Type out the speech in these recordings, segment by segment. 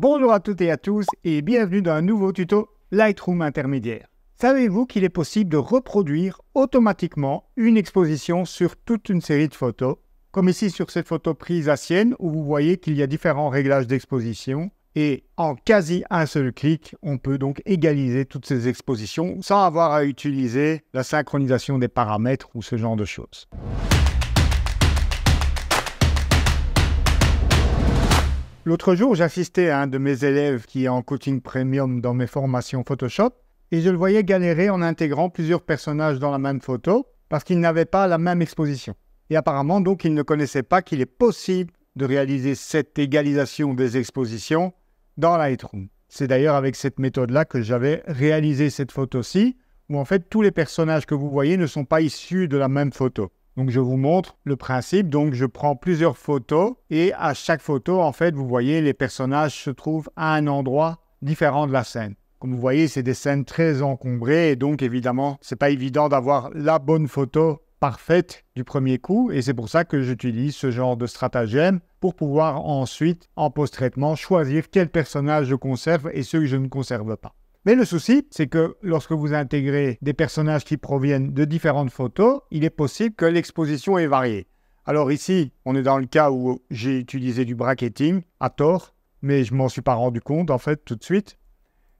Bonjour à toutes et à tous et bienvenue dans un nouveau tuto Lightroom intermédiaire. Savez-vous qu'il est possible de reproduire automatiquement une exposition sur toute une série de photos Comme ici sur cette photo prise à Sienne où vous voyez qu'il y a différents réglages d'exposition et en quasi un seul clic, on peut donc égaliser toutes ces expositions sans avoir à utiliser la synchronisation des paramètres ou ce genre de choses. L'autre jour, j'assistais à un de mes élèves qui est en coaching premium dans mes formations Photoshop et je le voyais galérer en intégrant plusieurs personnages dans la même photo parce qu'ils n'avaient pas la même exposition. Et apparemment, donc, il ne connaissait pas qu'il est possible de réaliser cette égalisation des expositions dans Lightroom. C'est d'ailleurs avec cette méthode-là que j'avais réalisé cette photo-ci, où en fait tous les personnages que vous voyez ne sont pas issus de la même photo. Donc je vous montre le principe. Donc je prends plusieurs photos et à chaque photo, en fait, vous voyez, les personnages se trouvent à un endroit différent de la scène. Comme vous voyez, c'est des scènes très encombrées et donc évidemment, c'est pas évident d'avoir la bonne photo parfaite du premier coup et c'est pour ça que j'utilise ce genre de stratagème pour pouvoir ensuite, en post-traitement, choisir quel personnage je conserve et ceux que je ne conserve pas. Mais le souci, c'est que lorsque vous intégrez des personnages qui proviennent de différentes photos, il est possible que l'exposition ait variée. Alors ici, on est dans le cas où j'ai utilisé du bracketing à tort, mais je m'en suis pas rendu compte en fait tout de suite.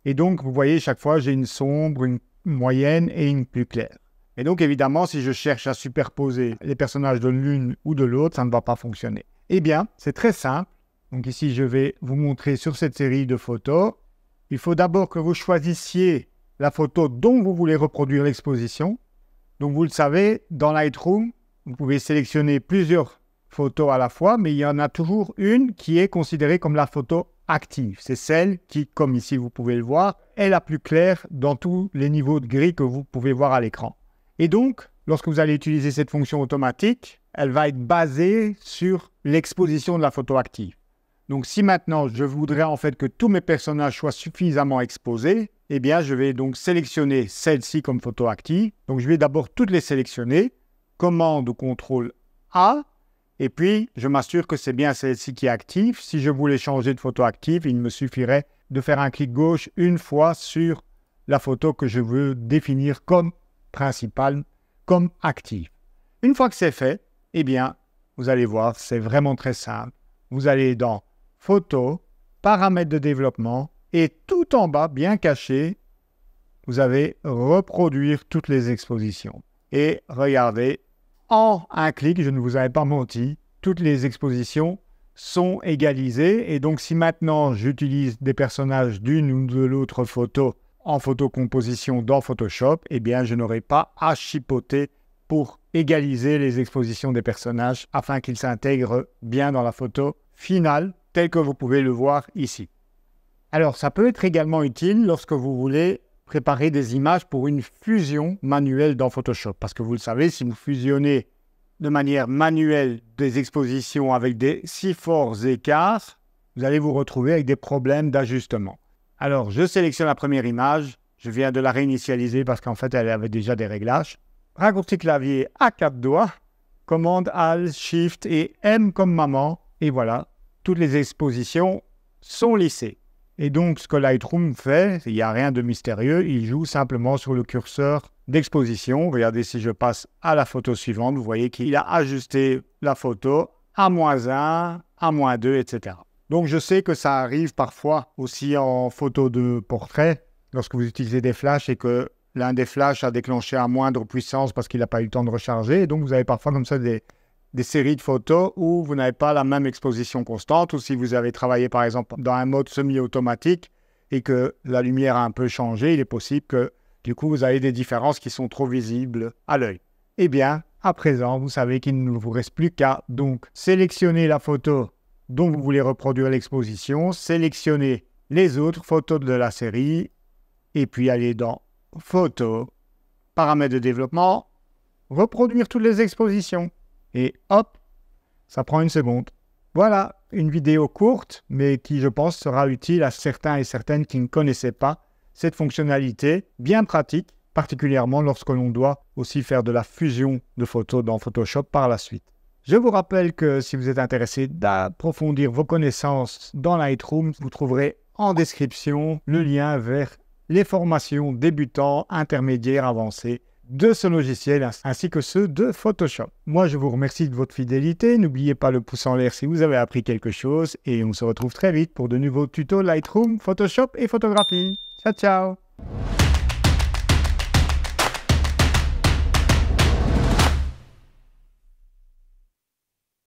Et donc, vous voyez, chaque fois, j'ai une sombre, une moyenne et une plus claire. Et donc, évidemment, si je cherche à superposer les personnages de l'une ou de l'autre, ça ne va pas fonctionner. Eh bien, c'est très simple. Donc ici, je vais vous montrer sur cette série de photos il faut d'abord que vous choisissiez la photo dont vous voulez reproduire l'exposition. Donc, vous le savez, dans Lightroom, vous pouvez sélectionner plusieurs photos à la fois, mais il y en a toujours une qui est considérée comme la photo active. C'est celle qui, comme ici vous pouvez le voir, est la plus claire dans tous les niveaux de gris que vous pouvez voir à l'écran. Et donc, lorsque vous allez utiliser cette fonction automatique, elle va être basée sur l'exposition de la photo active. Donc si maintenant je voudrais en fait que tous mes personnages soient suffisamment exposés, eh bien je vais donc sélectionner celle-ci comme photo active. Donc je vais d'abord toutes les sélectionner, commande ou contrôle A, et puis je m'assure que c'est bien celle-ci qui est active. Si je voulais changer de photo active, il me suffirait de faire un clic gauche une fois sur la photo que je veux définir comme principale, comme active. Une fois que c'est fait, eh bien, vous allez voir, c'est vraiment très simple. Vous allez dans Photo, Paramètres de développement et tout en bas, bien caché, vous avez Reproduire toutes les expositions. Et regardez, en un clic, je ne vous avais pas menti, toutes les expositions sont égalisées. Et donc si maintenant j'utilise des personnages d'une ou de l'autre photo en photo composition dans Photoshop, eh bien je n'aurai pas à chipoter pour égaliser les expositions des personnages afin qu'ils s'intègrent bien dans la photo finale tel que vous pouvez le voir ici. Alors, ça peut être également utile lorsque vous voulez préparer des images pour une fusion manuelle dans Photoshop. Parce que vous le savez, si vous fusionnez de manière manuelle des expositions avec des si forts écarts, vous allez vous retrouver avec des problèmes d'ajustement. Alors, je sélectionne la première image. Je viens de la réinitialiser parce qu'en fait, elle avait déjà des réglages. Raccourci clavier à quatre doigts, commande Alt, Shift et M comme maman. Et voilà, toutes les expositions sont lissées. Et donc, ce que Lightroom fait, il n'y a rien de mystérieux, il joue simplement sur le curseur d'exposition. Regardez, si je passe à la photo suivante, vous voyez qu'il a ajusté la photo à moins 1, à moins 2, etc. Donc, je sais que ça arrive parfois aussi en photo de portrait, lorsque vous utilisez des flashs et que l'un des flashs a déclenché à moindre puissance parce qu'il n'a pas eu le temps de recharger. donc, vous avez parfois comme ça des, des séries de photos où vous n'avez pas la même exposition constante ou si vous avez travaillé par exemple dans un mode semi-automatique et que la lumière a un peu changé, il est possible que du coup vous avez des différences qui sont trop visibles à l'œil. Eh bien, à présent, vous savez qu'il ne vous reste plus qu'à donc sélectionner la photo dont vous voulez reproduire l'exposition, sélectionner les autres photos de la série et puis aller dans Photos, paramètres de développement, reproduire toutes les expositions. Et hop, ça prend une seconde. Voilà, une vidéo courte, mais qui, je pense, sera utile à certains et certaines qui ne connaissaient pas cette fonctionnalité bien pratique, particulièrement lorsque l'on doit aussi faire de la fusion de photos dans Photoshop par la suite. Je vous rappelle que si vous êtes intéressé d'approfondir vos connaissances dans Lightroom, vous trouverez en description le lien vers les formations débutants, intermédiaires, avancées de ce logiciel ainsi que ceux de Photoshop. Moi, je vous remercie de votre fidélité. N'oubliez pas le pouce en l'air si vous avez appris quelque chose et on se retrouve très vite pour de nouveaux tutos Lightroom, Photoshop et photographie. Ciao, ciao